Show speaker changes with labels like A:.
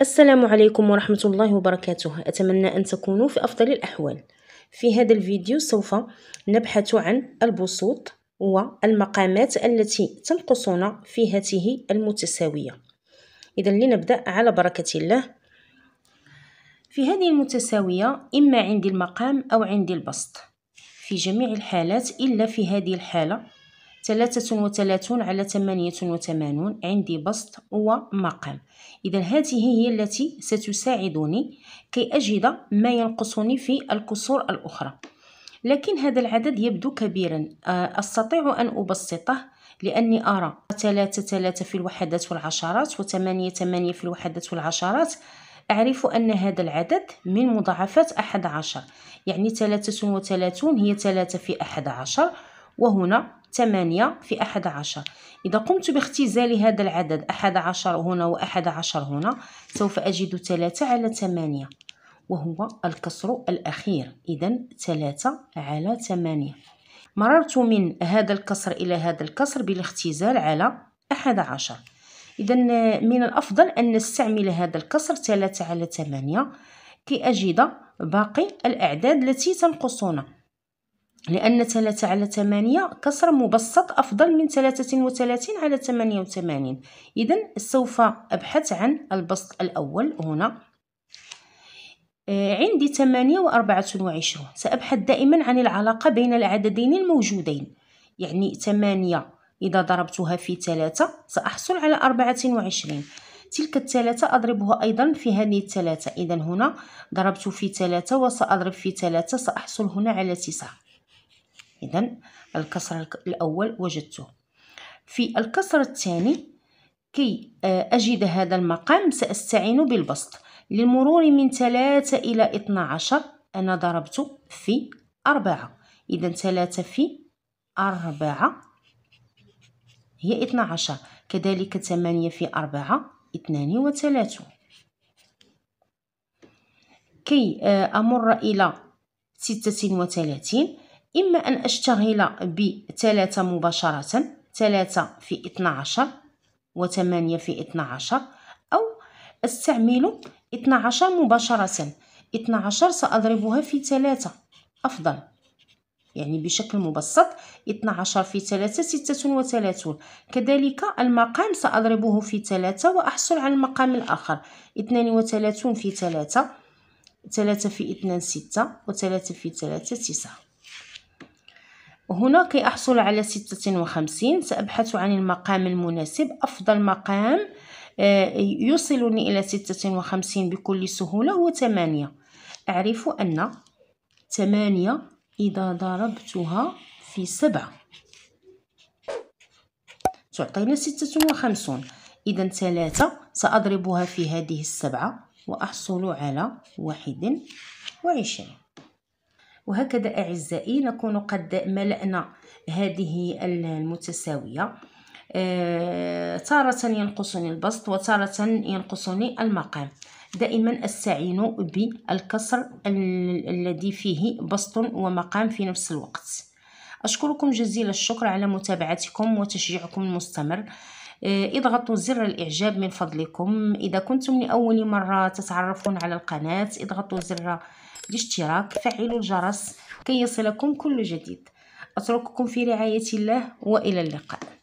A: السلام عليكم ورحمة الله وبركاته أتمنى أن تكونوا في أفضل الأحوال في هذا الفيديو سوف نبحث عن البسوط والمقامات التي تنقصنا في هاته المتساوية إذا لنبدأ على بركة الله في هذه المتساوية إما عندي المقام أو عندي البسط في جميع الحالات إلا في هذه الحالة ثلاثة وثلاثون على ثمانية وثمانون عندي بسط ومقام إذا هذه هي التي ستساعدني كي أجد ما ينقصني في الكسور الأخرى لكن هذا العدد يبدو كبيرا آه، أستطيع أن أبسطه لأني أرى ثلاثة ثلاثة في الوحدات والعشرات وثمانية ثمانية في الوحدات والعشرات أعرف أن هذا العدد من مضاعفات أحد عشر يعني ثلاثة وثلاثون هي ثلاثة في أحد عشر وهنا 8 في أحد عشر إذا قمت باختزال هذا العدد أحد عشر هنا و عشر هنا سوف أجد 3 على 8 وهو الكسر الأخير إذا 3 على 8 مررت من هذا الكسر إلى هذا الكسر بالاختزال على أحد عشر إذا من الأفضل أن نستعمل هذا الكسر 3 على 8 كي أجد باقي الأعداد التي تنقصنا لأن ثلاثة على ثمانية كسر مبسط أفضل من ثلاثة وثلاثين على ثمانية وثمانين إذا سوف أبحث عن البسط الأول هنا آه، عندي ثمانية وأربعة وعشرون سأبحث دائما عن العلاقة بين العددين الموجودين يعني ثمانية إذا ضربتها في ثلاثة سأحصل على أربعة وعشرين تلك الثلاثة أضربها أيضا في هذه الثلاثة إذا هنا ضربت في ثلاثة وسأضرب في ثلاثة سأحصل هنا على تسعة إذا الكسر الأول وجدته في الكسر الثاني كي آه، أجد هذا المقام سأستعين بالبسط للمرور من 3 إلى 12 أنا ضربت في 4 إذا 3 في 4 هي 12 كذلك 8 في 4 32 كي آه، أمر إلى 36 إما أن أشتغل بثلاثة مباشرة ثلاثة في اثنى عشر وثمانية في اثنى عشر أو أستعمل اثنى عشر مباشرة اثنى عشر سأضربها في ثلاثة أفضل يعني بشكل مبسط اثنى عشر في ثلاثة ستة وثلاثون كذلك المقام سأضربه في ثلاثة وأحصل على المقام الآخر اثنان وثلاثون في ثلاثة ثلاثة في اثنان ستة وثلاثة في ثلاثة تسعة وهنا كي أحصل على ستة وخمسين سأبحث عن المقام المناسب أفضل مقام آه، يوصلني إلى ستة وخمسين بكل سهولة هو ثمانية أعرف أن ثمانية إذا ضربتها في سبعة تعطينا ستة وخمسون إذا ثلاثة سأضربها في هذه السبعة وأحصل على واحد وعشرين وهكذا أعزائي نكون قد ملأنا هذه المتساوية آه، تارة ينقصني البسط وتارة ينقصني المقام دائما استعين بالكسر الذي فيه بسط ومقام في نفس الوقت أشكركم جزيل الشكر على متابعتكم وتشجيعكم المستمر اضغطوا آه، زر الإعجاب من فضلكم إذا كنتم لأول مرة تتعرفون على القناة اضغطوا زر الاشتراك فعلوا الجرس كي يصلكم كل جديد أترككم في رعاية الله وإلى اللقاء